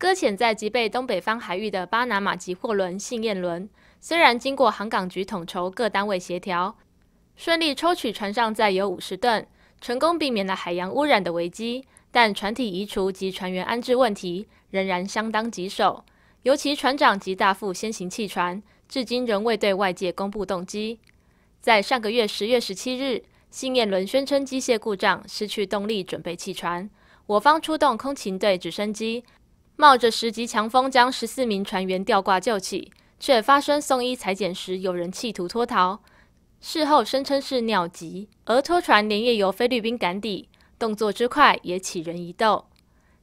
搁浅在即被东北方海域的巴拿马籍货轮“信燕轮”，虽然经过航港局统筹各单位协调，顺利抽取船上载油五十吨，成功避免了海洋污染的危机，但船体移除及船员安置问题仍然相当棘手。尤其船长及大副先行弃船，至今仍未对外界公布动机。在上个月十月十七日，“信燕轮”宣称机械故障，失去动力，准备弃船。我方出动空勤队直升机。冒着十级强风，将十四名船员吊挂救起，却发生送医裁剪时，有人企图脱逃。事后声称是尿急，而拖船连夜由菲律宾赶抵，动作之快也起人疑窦。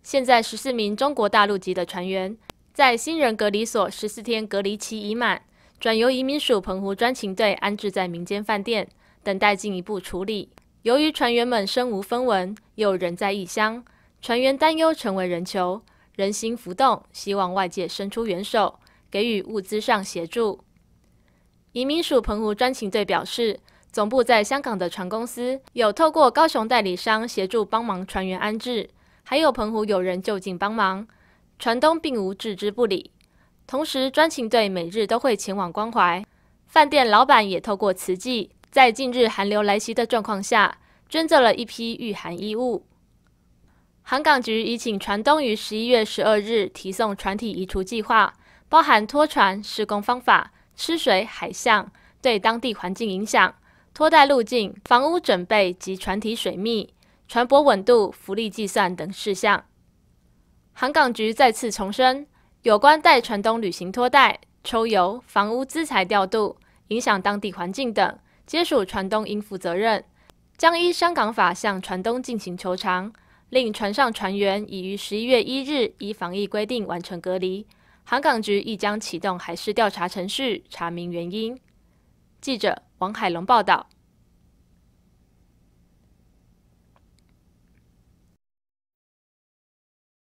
现在十四名中国大陆籍的船员在新人隔离所十四天隔离期已满，转由移民署澎湖专勤队安置在民间饭店，等待进一步处理。由于船员们身无分文，又人在异乡，船员担忧成为人球。人心浮动，希望外界伸出援手，给予物资上协助。移民署澎湖专勤队表示，总部在香港的船公司有透过高雄代理商协助帮忙船员安置，还有澎湖有人就近帮忙，船东并无置之不理。同时，专勤队每日都会前往关怀饭店，老板也透过慈济，在近日寒流来袭的状况下，捐赠了一批御寒衣物。航港局已请船东于十一月十二日提送船体移除计划，包含拖船施工方法、吃水海象、对当地环境影响、拖带路径、房屋准备及船体水密、船舶稳度、浮力计算等事项。航港局再次重申，有关待船东履行拖带、抽油、房屋资材调度、影响当地环境等，皆属船东应负责任，将依香港法向船东进行求偿。令船上船员已于十一月一日依防疫规定完成隔离，航港局亦将启动海事调查程序，查明原因。记者王海龙报道。